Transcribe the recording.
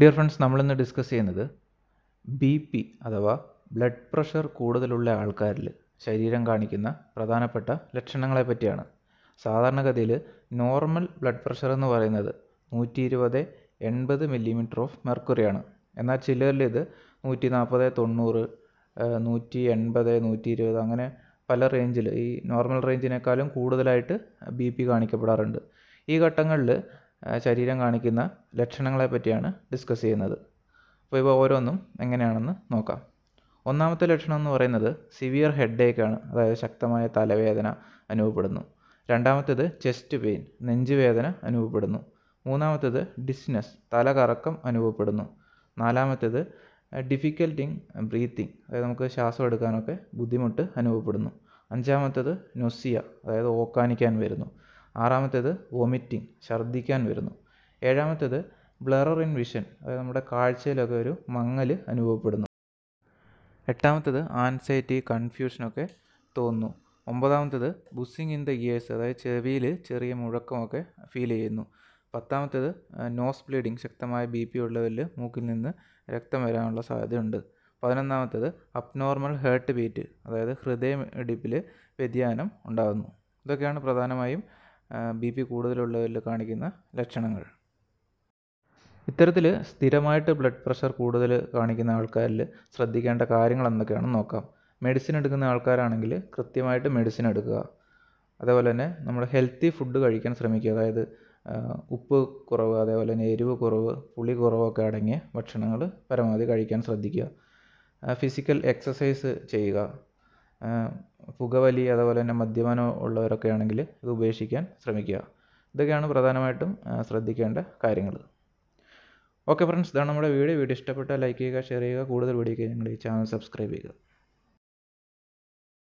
dear friends നമ്മളിന്ന് discuss ചെയ്യുന്നത് B P അഥവാ ബ്ലഡ് പ്രഷർ കൂടുതലുള്ള ആൾക്കാരിൽ ശരീരം കാണിക്കുന്ന പ്രധാനപ്പെട്ട ലക്ഷണങ്ങളെ പറ്റിയാണ് സാധാരണഗതിയിൽ നോർമൽ ബ്ലഡ് പ്രഷർ എന്ന് പറയുന്നത് നൂറ്റി ഇരുപത് എൺപത് മില്ലിമീറ്റർ ഓഫ് മെർക്കുറിയാണ് എന്നാൽ ചിലരിൽ ഇത് നൂറ്റി നാൽപ്പത് തൊണ്ണൂറ് നൂറ്റി എൺപത് നൂറ്റി ഇരുപത് അങ്ങനെ പല റേഞ്ചിൽ ഈ നോർമൽ റേഞ്ചിനേക്കാളും കൂടുതലായിട്ട് ബി പി കാണിക്കപ്പെടാറുണ്ട് ഈ ഘട്ടങ്ങളിൽ ശരീരം കാണിക്കുന്ന ലക്ഷണങ്ങളെ പറ്റിയാണ് ഡിസ്കസ് ചെയ്യുന്നത് അപ്പോൾ ഇവ ഓരോന്നും എങ്ങനെയാണെന്ന് നോക്കാം ഒന്നാമത്തെ ലക്ഷണം എന്ന് പറയുന്നത് സിവിയർ ആണ് അതായത് ശക്തമായ തലവേദന അനുഭവപ്പെടുന്നു രണ്ടാമത്തേത് ചെസ്റ്റ് പെയിൻ നെഞ്ചുവേദന അനുഭവപ്പെടുന്നു മൂന്നാമത്തേത് ഡിസ്നസ് തലകറക്കം അനുഭവപ്പെടുന്നു നാലാമത്തേത് ഡിഫിക്കൽട്ട് ബ്രീത്തിങ് അതായത് നമുക്ക് ശ്വാസം എടുക്കാനൊക്കെ ബുദ്ധിമുട്ട് അനുഭവപ്പെടുന്നു അഞ്ചാമത്തേത് നൊസിയ അതായത് ഓക്കാനിക്കാൻ വരുന്നു ആറാമത്തേത് വൊമിറ്റിംഗ് ഛർദ്ദിക്കാൻ വരുന്നു ഏഴാമത്തേത് ബ്ലറർ ഇൻ വിഷൻ അതായത് നമ്മുടെ കാഴ്ചയിലൊക്കെ ഒരു മങ്ങൽ അനുഭവപ്പെടുന്നു എട്ടാമത്തേത് ആൻസൈറ്റി കൺഫ്യൂഷനൊക്കെ തോന്നുന്നു ഒമ്പതാമത്തേത് ബുസ്സിങ് ഇൻ ദ ഇയേഴ്സ് അതായത് ചെവിയിൽ ചെറിയ മുഴക്കമൊക്കെ ഫീൽ ചെയ്യുന്നു പത്താമത്തേത് നോസ് ബ്ലീഡിങ് ശക്തമായ ബി പി ഉള്ളവരിൽ മൂക്കിൽ നിന്ന് രക്തം വരാനുള്ള സാധ്യതയുണ്ട് പതിനൊന്നാമത്തേത് അബ്നോർമൽ ഹേർട്ട് ബീറ്റ് അതായത് ഹൃദയം ഇടിപ്പിൽ വ്യതിയാനം ഉണ്ടാകുന്നു ഇതൊക്കെയാണ് പ്രധാനമായും ബി പി കൂടുതലുള്ളവരിൽ കാണിക്കുന്ന ലക്ഷണങ്ങൾ ഇത്തരത്തിൽ സ്ഥിരമായിട്ട് ബ്ലഡ് പ്രഷർ കൂടുതൽ കാണിക്കുന്ന ആൾക്കാരിൽ ശ്രദ്ധിക്കേണ്ട കാര്യങ്ങൾ എന്തൊക്കെയാണെന്ന് നോക്കാം മെഡിസിൻ എടുക്കുന്ന ആൾക്കാരാണെങ്കിൽ കൃത്യമായിട്ട് മെഡിസിൻ എടുക്കുക അതേപോലെ തന്നെ നമ്മൾ ഹെൽത്തി ഫുഡ് കഴിക്കാൻ ശ്രമിക്കുക അതായത് ഉപ്പ് കുറവ് അതേപോലെ തന്നെ എരിവ് കുറവ് പുളി കുറവൊക്കെ അടങ്ങിയ ഭക്ഷണങ്ങൾ പരമാവധി കഴിക്കാൻ ശ്രദ്ധിക്കുക ഫിസിക്കൽ എക്സസൈസ് ചെയ്യുക പുകവലി അതേപോലെ തന്നെ മദ്യപാനം ഉള്ളവരൊക്കെ ആണെങ്കിൽ ഇത് ഉപേക്ഷിക്കാൻ ശ്രമിക്കുക ഇതൊക്കെയാണ് പ്രധാനമായിട്ടും ശ്രദ്ധിക്കേണ്ട കാര്യങ്ങൾ ഓക്കെ ഫ്രണ്ട്സ് ഇതാണ് നമ്മുടെ വീഡിയോ വീഡിയോ ഇഷ്ടപ്പെട്ടാൽ ലൈക്ക് ചെയ്യുക ഷെയർ ചെയ്യുക കൂടുതൽ വീഡിയോയ്ക്ക് ഞങ്ങളുടെ ഈ ചാനൽ സബ്സ്ക്രൈബ് ചെയ്യുക